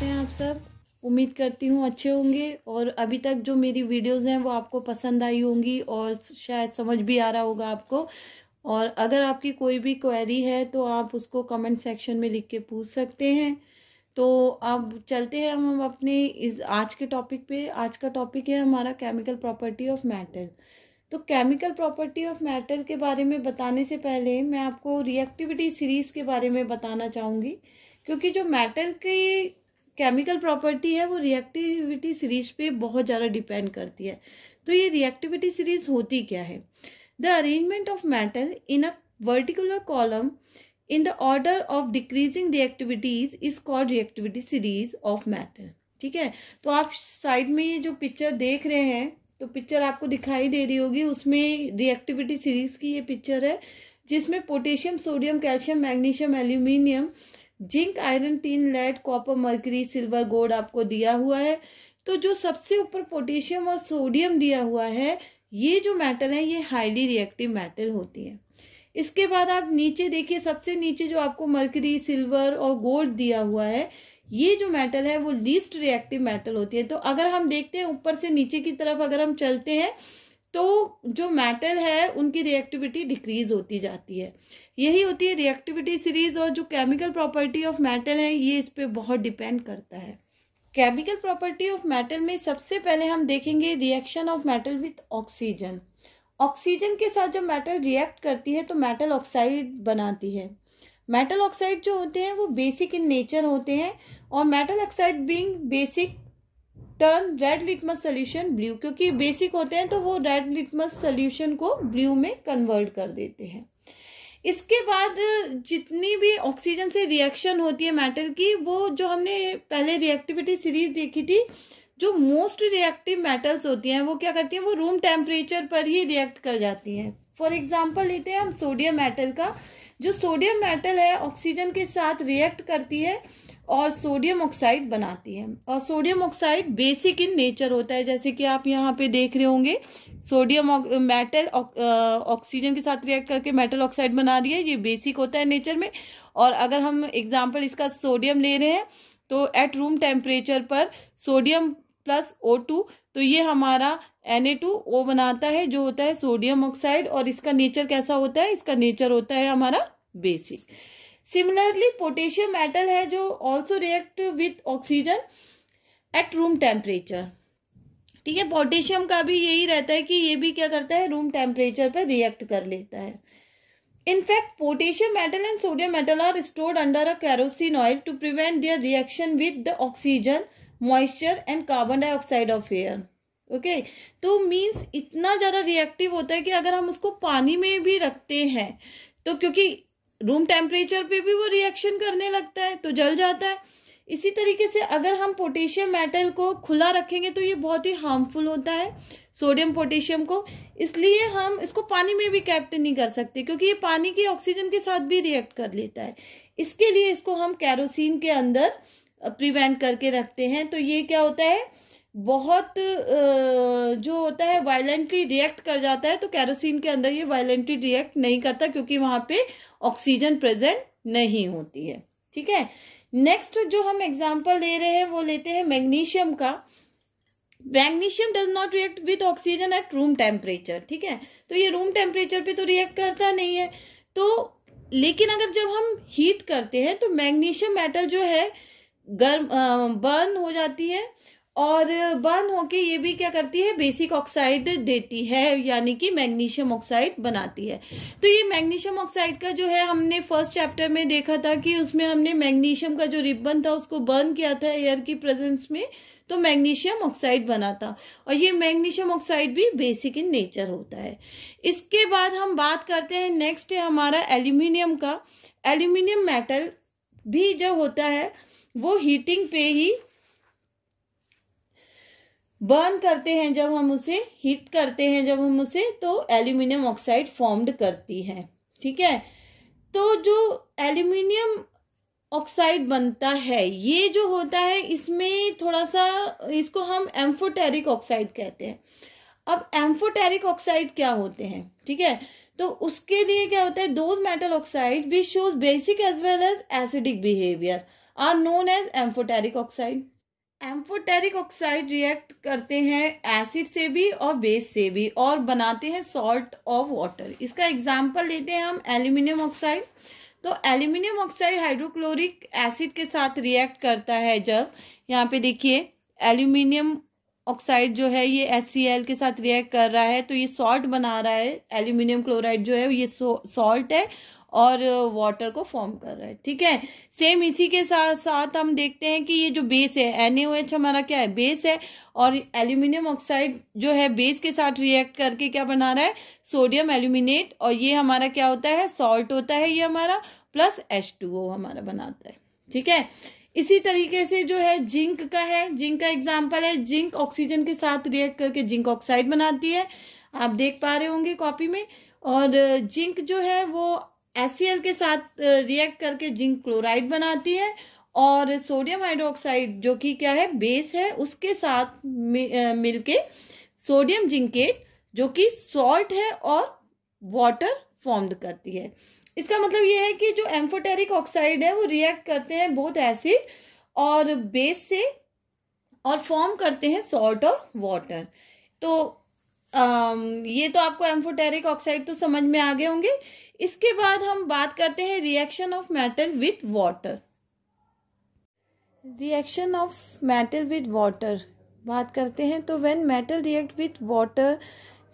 कैसे हैं आप सब उम्मीद करती हूँ अच्छे होंगे और अभी तक जो मेरी वीडियोस हैं वो आपको पसंद आई होंगी और शायद समझ भी आ रहा होगा आपको और अगर आपकी कोई भी क्वेरी है तो आप उसको कमेंट सेक्शन में लिख के पूछ सकते हैं तो अब चलते हैं हम अपने इस आज के टॉपिक पे आज का टॉपिक है हमारा केमिकल प्रॉपर्टी ऑफ मैटर तो केमिकल प्रॉपर्टी ऑफ मैटर के बारे में बताने से पहले मैं आपको रिएक्टिविटी सीरीज़ के बारे में बताना चाहूँगी क्योंकि जो मैटर की केमिकल प्रॉपर्टी है वो रिएक्टिविटी सीरीज पे बहुत ज़्यादा डिपेंड करती है तो ये रिएक्टिविटी सीरीज होती क्या है the arrangement of metal in a vertical column in the order of decreasing reactivities is called reactivity series of metal ठीक है तो आप साइड में ये जो पिक्चर देख रहे हैं तो पिक्चर आपको दिखाई दे रही होगी उसमें रिएक्टिविटी सीरीज की ये पिक्चर है जिसमें potassium sodium calcium magnesium aluminium zinc iron tin lead copper mercury silver gold आपको दिया हुआ है तो जो सबसे ऊपर पोटेशियम और सोडियम दिया हुआ है ये जो मेटल है ये हाईली रिएक्टिव मेटल होती है इसके बाद आप नीचे देखिए सबसे नीचे जो आपको मर्करी सिल्वर और गोल्ड दिया हुआ है ये जो मेटल है वो लीस्ट रिएक्टिव मेटल होती है तो अगर हम देखते हैं ऊपर से नीचे की तरफ अगर हम चलते हैं तो जो मेटल है उनकी रिएक्टिविटी डिक्रीज होती जाती है यही होती है रिएक्टिविटी सीरीज और जो केमिकल प्रॉपर्टी ऑफ मेटल है ये इस पर बहुत डिपेंड करता है केमिकल प्रॉपर्टी ऑफ मेटल में सबसे पहले हम देखेंगे reaction of metal with oxygen oxygen के साथ जब मेटल रिएक्ट करती है तो मेटल ऑक्साइड बनाती है मेटल ऑक्साइड जो होते हैं वो बेसिक इन नेचर होते हैं और metal oxide being basic turn red litmus solution blue क्योंकि बेसिक होते हैं तो वो रेड लिटमस सोल्यूशन को ब्लू में कन्वर्ट कर देते हैं इसके बाद जितनी भी ऑक्सीजन से रिएक्शन होती है मेटल की वो जो हमने पहले रिएक्टिविटी सीरीज देखी थी जो मोस्ट रिएक्टिव मेटल्स होती हैं वो क्या करती हैं वो रूम टेम्परेचर पर ही रिएक्ट कर जाती हैं फॉर एग्जाम्पल लेते हैं हम सोडियम मेटल का जो सोडियम मेटल है ऑक्सीजन के साथ रिएक्ट करती है और सोडियम ऑक्साइड बनाती है और sodium oxide basic in nature होता है जैसे कि आप यहाँ पे देख रहे होंगे सोडियम मेटल ऑक्सीजन के साथ रिएक्ट करके मेटल ऑक्साइड बना रही है ये बेसिक होता है नेचर में और अगर हम एग्जाम्पल इसका सोडियम ले रहे हैं तो एट रूम टेम्परेचर पर सोडियम प्लस ओ टू तो ये हमारा एन ए टू ओ बनाता है जो होता है सोडियम ऑक्साइड और इसका नेचर कैसा होता है इसका नेचर होता है हमारा बेसिक सिमिलरली पोटेशियम मेटल है जो also react with oxygen at room temperature ठीक है पोटेशियम का भी यही रहता है कि ये भी क्या करता है रूम टेम्परेचर पर रिएक्ट कर लेता है in fact potassium metal and sodium metal are stored under a kerosene oil to prevent their reaction with the oxygen moisture and carbon dioxide of air okay तो मीन्स इतना ज़्यादा रिएक्टिव होता है कि अगर हम उसको पानी में भी रखते हैं तो क्योंकि रूम टेम्परेचर पे भी वो रिएक्शन करने लगता है तो जल जाता है इसी तरीके से अगर हम पोटेशियम मेटल को खुला रखेंगे तो ये बहुत ही हार्मफुल होता है सोडियम पोटेशियम को इसलिए हम इसको पानी में भी कैप्ट नहीं कर सकते क्योंकि ये पानी के ऑक्सीजन के साथ भी रिएक्ट कर लेता है इसके लिए इसको हम कैरोसिन के अंदर प्रिवेंट करके रखते हैं तो ये क्या होता है बहुत जो होता है वायलेंटली रिएक्ट कर जाता है तो कैरोसिन के अंदर ये वायलेंटली रिएक्ट नहीं करता क्योंकि वहाँ पे ऑक्सीजन प्रेजेंट नहीं होती है ठीक है नेक्स्ट जो हम एग्जाम्पल ले रहे हैं वो लेते हैं मैग्नीशियम का magnesium does not react with oxygen at room temperature ठीक है तो ये रूम टेम्परेचर पे तो रिएक्ट करता नहीं है तो लेकिन अगर जब हम हीट करते हैं तो मैग्नीशियम मेटल जो है गर्म बर्न हो जाती है और बर्न होके ये भी क्या करती है बेसिक ऑक्साइड देती है यानी कि मैग्नीशियम ऑक्साइड बनाती है तो ये मैग्नीशियम ऑक्साइड का जो है हमने फर्स्ट चैप्टर में देखा था कि उसमें हमने मैग्नीशियम का जो रिबन था उसको बर्न किया था एयर की प्रेजेंस में तो मैग्नीशियम ऑक्साइड बनाता और ये मैग्नीशियम ऑक्साइड भी बेसिक इन नेचर होता है इसके बाद हम बात करते हैं नेक्स्ट है हमारा एल्यूमिनियम का एल्यूमिनियम मेटल भी जो होता है वो हीटिंग पे ही बर्न करते हैं जब हम उसे हीट करते हैं जब हम उसे तो एल्यूमिनियम ऑक्साइड फॉर्म्ड करती है ठीक है तो जो एल्यूमिनियम ऑक्साइड बनता है ये जो होता है इसमें थोड़ा सा इसको हम एम्फोटेरिक ऑक्साइड कहते हैं अब एम्फोटेरिक ऑक्साइड क्या होते हैं ठीक है तो उसके लिए क्या होता है those metal oxide which shows basic as well as acidic behaviour are known as amphoteric oxide amphoteric oxide react करते हैं एसिड से भी और बेस से भी और बनाते हैं सॉल्ट ऑफ वाटर इसका एग्जाम्पल लेते हैं हम एल्यूमिनियम ऑक्साइड तो एल्यूमिनियम ऑक्साइड हाइड्रोक्लोरिक एसिड के साथ रिएक्ट करता है जब यहाँ पे देखिए एल्यूमिनियम ऑक्साइड जो है ये एस के साथ रिएक्ट कर रहा है तो ये सॉल्ट बना रहा है एल्यूमिनियम क्लोराइड जो है ये सॉल्ट है और वाटर को फॉर्म कर रहा है ठीक है सेम इसी के साथ साथ हम देखते हैं कि ये जो बेस है एन हमारा क्या है बेस है और एल्यूमिनियम ऑक्साइड जो है बेस के साथ रिएक्ट करके क्या बना रहा है सोडियम एल्यूमिनेट और ये हमारा क्या होता है सॉल्ट होता है ये हमारा प्लस एच हमारा बनाता है ठीक है इसी तरीके से जो है जिंक का है जिंक का एग्जाम्पल है जिंक ऑक्सीजन के साथ रिएक्ट करके जिंक ऑक्साइड बनाती है आप देख पा रहे होंगे कॉपी में और जिंक जो है वो एस के साथ रिएक्ट करके जिंक क्लोराइड बनाती है और सोडियम हाइड्रोक्साइड जो कि क्या है बेस है उसके साथ मिलके सोडियम जिंकेट जो कि सॉल्ट है और वाटर फॉर्म्ड करती है इसका मतलब यह है कि जो एम्फोटेरिक ऑक्साइड है वो रिएक्ट करते हैं बहुत एसिड और बेस से और फॉर्म करते हैं सॉल्ट और वाटर तो ये तो आपको एम्फोटेरिक ऑक्साइड तो समझ में आ गए होंगे इसके बाद हम बात करते हैं reaction of metal with water reaction of metal with water बात करते हैं तो when metal react with water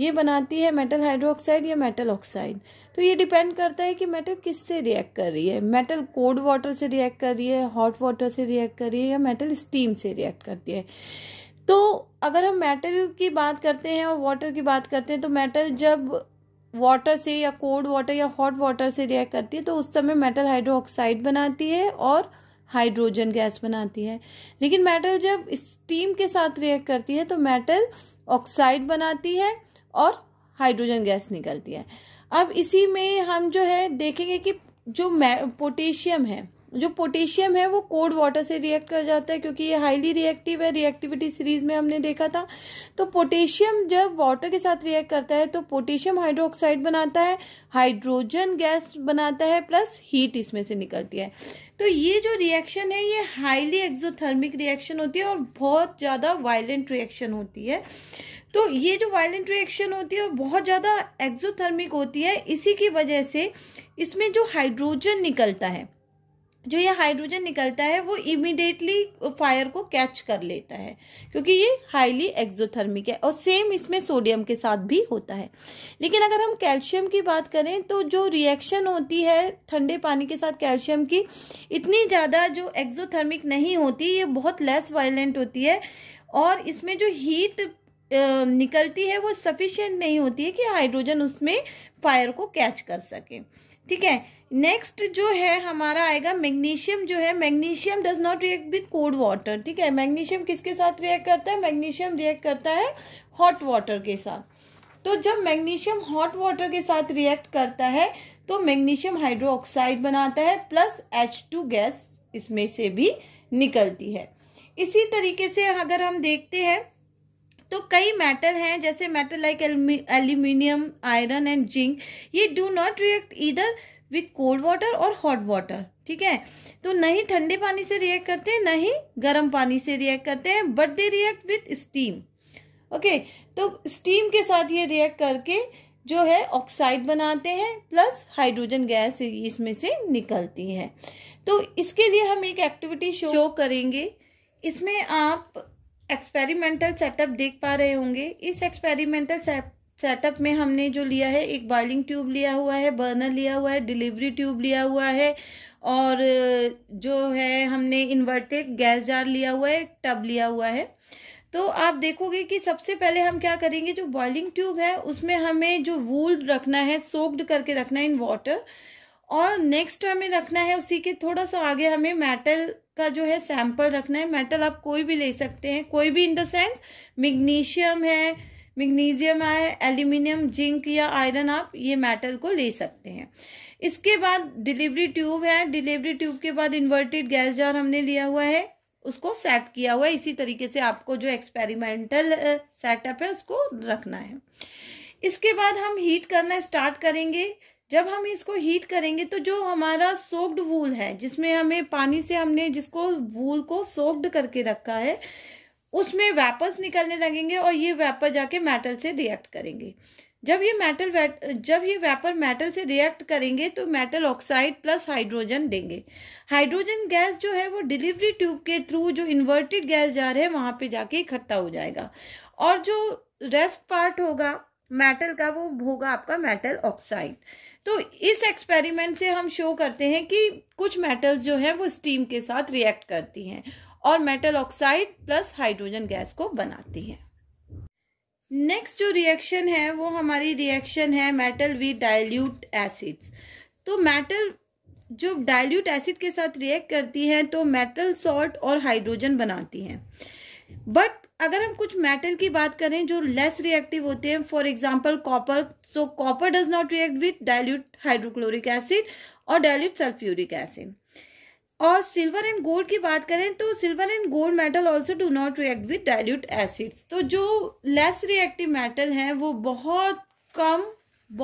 ये बनाती है मेटल हाइड्रोक्साइड या मेटल ऑक्साइड तो ये डिपेंड करता है कि मेटल किससे रिएक्ट कर रही है मेटल कोल्ड वाटर से रिएक्ट कर रही है हॉट वाटर से रिएक्ट कर रही है या मेटल स्टीम से रिएक्ट करती है तो अगर हम मैटर की बात करते हैं और वाटर की बात करते हैं तो मैटर जब वाटर से या कोल्ड वाटर या हॉट वाटर से रिएक्ट करती है तो उस समय मेटल हाइड्रोक्साइड बनाती है और हाइड्रोजन गैस बनाती है लेकिन मेटल जब स्टीम के साथ रिएक्ट करती है तो मेटल ऑक्साइड बनाती है और हाइड्रोजन गैस निकलती है अब इसी में हम जो है देखेंगे कि जो पोटेशियम है जो पोटेशियम है वो कोल्ड वाटर से रिएक्ट कर जाता है क्योंकि ये हाईली रिएक्टिव है रिएक्टिविटी सीरीज में हमने देखा था तो पोटेशियम जब वाटर के साथ रिएक्ट करता है तो पोटेशियम हाइड्रोक्साइड बनाता है हाइड्रोजन गैस बनाता है प्लस हीट इसमें से निकलती है तो ये जो रिएक्शन है ये हाईली एक्जोथर्मिक रिएक्शन होती है और बहुत ज़्यादा वायलेंट रिएक्शन होती है तो ये जो वायलेंट रिएक्शन होती है बहुत ज़्यादा एक्जोथर्मिक होती है इसी की वजह से इसमें जो हाइड्रोजन निकलता है जो ये हाइड्रोजन निकलता है वो इमिडिएटली फायर को कैच कर लेता है क्योंकि ये हाईली एक्जोथर्मिक है और सेम इसमें सोडियम के साथ भी होता है लेकिन अगर हम कैल्शियम की बात करें तो जो रिएक्शन होती है ठंडे पानी के साथ कैल्शियम की इतनी ज़्यादा जो एक्जोथर्मिक नहीं होती ये बहुत लेस वायलेंट होती है और इसमें जो हीट निकलती है वो सफिशियंट नहीं होती है कि हाइड्रोजन उसमें फायर को कैच कर सके ठीक है नेक्स्ट जो है हमारा आएगा मैग्नीशियम जो है magnesium does not react with cold water ठीक है मैग्नीशियम किसके साथ रिएक्ट करता है मैग्नीशियम रिएक्ट करता है हॉट वाटर के साथ तो जब मैग्नीशियम हॉट वाटर के साथ रिएक्ट करता है तो मैग्नीशियम हाइड्रोक्साइड बनाता है प्लस एच टू गैस इसमें से भी निकलती है इसी तरीके से अगर हम देखते हैं तो कई मेटल हैं जैसे metal like aluminium iron and zinc ये डू नॉट रिएक्ट इधर विथ कोल्ड वाटर और हॉट वाटर ठीक है तो नहीं ठंडे पानी से रिएक्ट करते हैं न ही गर्म पानी से रिएक्ट करते हैं but they react with steam okay तो स्टीम के साथ ये रिएक्ट करके जो है ऑक्साइड बनाते हैं प्लस हाइड्रोजन गैस इसमें से निकलती है तो इसके लिए हम एक एक्टिविटी शो करेंगे इसमें आप एक्सपेरिमेंटल सेटअप देख पा रहे होंगे इस एक्सपेरिमेंटल सेटअप में हमने जो लिया है एक बॉइलिंग ट्यूब लिया हुआ है बर्नर लिया हुआ है डिलीवरी ट्यूब लिया हुआ है और जो है हमने इन्वर्टेड गैस जार लिया हुआ है एक टब लिया हुआ है तो आप देखोगे कि सबसे पहले हम क्या करेंगे जो बॉइलिंग ट्यूब है उसमें हमें जो वूल रखना है सोक्ड करके रखना है इन वाटर और नेक्स्ट हमें रखना है उसी के थोड़ा सा आगे हमें मेटल का जो है सैंपल रखना है मेटल आप कोई भी ले सकते हैं कोई भी इन द सेंस मैग्नीशियम है मैग्नीशियम है एल्यूमिनियम जिंक या आयरन आप ये मेटल को ले सकते हैं इसके बाद डिलीवरी ट्यूब है डिलीवरी ट्यूब के बाद इन्वर्टेड गैस जार हमने लिया हुआ है उसको सेट किया हुआ है इसी तरीके से आपको जो एक्सपेरिमेंटल सेटअप है उसको रखना है इसके बाद हम हीट करना स्टार्ट करेंगे जब हम इसको हीट करेंगे तो जो हमारा सोक्ड वूल है जिसमें हमें पानी से हमने जिसको वूल को सोक्ड करके रखा है उसमें वेपर्स निकलने लगेंगे और ये वेपर जाके मेटल से रिएक्ट करेंगे जब ये मेटल जब ये वेपर मेटल से रिएक्ट करेंगे तो मेटल ऑक्साइड प्लस हाइड्रोजन देंगे हाइड्रोजन गैस जो है वो डिलीवरी ट्यूब के थ्रू जो इन्वर्टेड गैस जा रहे हैं वहाँ पे जाके इकट्ठा हो जाएगा और जो रेस्ट पार्ट होगा मेटल का वो होगा आपका मेटल ऑक्साइड तो इस एक्सपेरिमेंट से हम शो करते हैं कि कुछ मेटल्स जो हैं वो स्टीम के साथ रिएक्ट करती हैं और metal oxide plus hydrogen gas को बनाती हैं नेक्स्ट जो रिएक्शन है वो हमारी रिएक्शन है मेटल विद डाइल्यूट एसिड्स तो मेटल जो डाइल्यूट एसिड के साथ रिएक्ट करती हैं तो मेटल सॉल्ट और हाइड्रोजन बनाती हैं बट अगर हम कुछ मेटल की बात करें जो लेस रिएक्टिव होते हैं for example copper so copper does not react with dilute hydrochloric acid और डायल्यूट सल्फ्यूरिक एसिड और सिल्वर एंड गोल्ड की बात करें तो silver and gold metal also do not react with dilute acids तो जो लेस रिएक्टिव मेटल हैं वो बहुत कम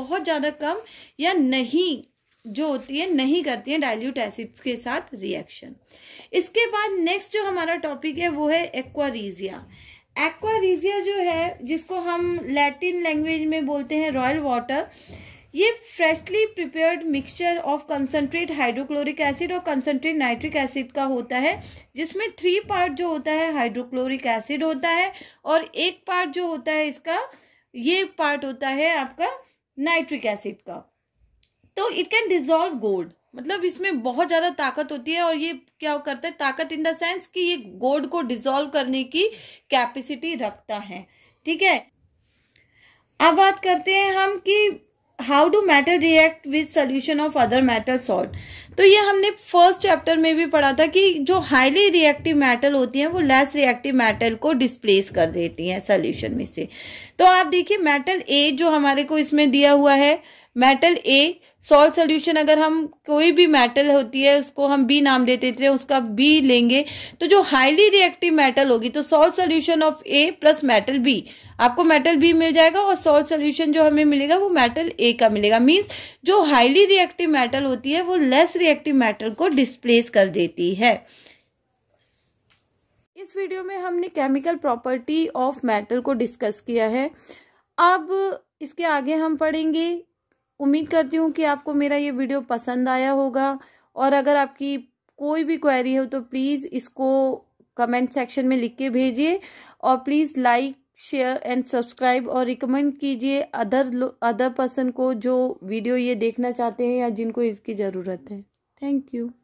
बहुत ज़्यादा कम या नहीं जो होती है नहीं करती हैं डाइल्यूट एसिड्स के साथ रिएक्शन इसके बाद नेक्स्ट जो हमारा टॉपिक है वो है एक्वारीजिया एक्वारीजिया जो है जिसको हम लैटिन लैंग्वेज में बोलते हैं रॉयल वाटर ये freshly prepared mixture of concentrate hydrochloric acid और कंसनट्रेट नाइट्रिक एसिड का होता है जिसमें थ्री पार्ट जो होता है हाइड्रोक्लोरिक एसिड होता है और एक पार्ट जो होता है इसका ये पार्ट होता है आपका नाइट्रिक एसिड का तो इट कैन डिजोल्व गोल्ड मतलब इसमें बहुत ज्यादा ताकत होती है और ये क्या करता है ताकत इन द सेंस कि ये गोल्ड को डिजोल्व करने की कैपेसिटी रखता है ठीक है अब बात करते हैं हम कि how do matter react with solution of other matter salt तो ये हमने फर्स्ट चैप्टर में भी पढ़ा था कि जो हाईली रिएक्टिव मेटल होती हैं वो लेस रिएक्टिव मेटल को डिस्प्लेस कर देती हैं सोल्यूशन में से तो आप देखिए मेटल ए जो हमारे को इसमें दिया हुआ है मेटल ए सॉल्ट सोल्यूशन अगर हम कोई भी मेटल होती है उसको हम बी नाम देते हैं उसका बी लेंगे तो जो हाईली रिएक्टिव मेटल होगी तो salt solution of A plus metal B आपको मेटल बी मिल जाएगा और सॉल्ट सोल्यूशन जो हमें मिलेगा वो मेटल ए का मिलेगा मीन्स जो हाईली रिएक्टिव मेटल होती है वो लेस रिएक्टिव मेटल को डिस्प्लेस कर देती है इस वीडियो में हमने केमिकल प्रॉपर्टी ऑफ मेटल को डिस्कस किया है अब इसके आगे हम पढ़ेंगे उम्मीद करती हूँ कि आपको मेरा ये वीडियो पसंद आया होगा और अगर आपकी कोई भी क्वेरी हो तो प्लीज़ इसको कमेंट सेक्शन में लिख के भेजिए और please like share and subscribe और रिकमेंड कीजिए अदर अदर पर्सन को जो वीडियो ये देखना चाहते हैं या जिनको इसकी ज़रूरत है थैंक यू